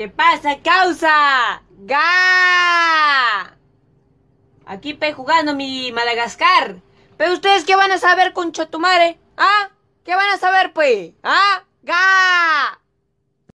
¿Qué pasa, causa? ¡Ga! Aquí pe jugando mi Madagascar. Pero ustedes qué van a saber con Chotumare? ¿Ah? ¿Qué van a saber, pues? ¿Ah? ¡Ga!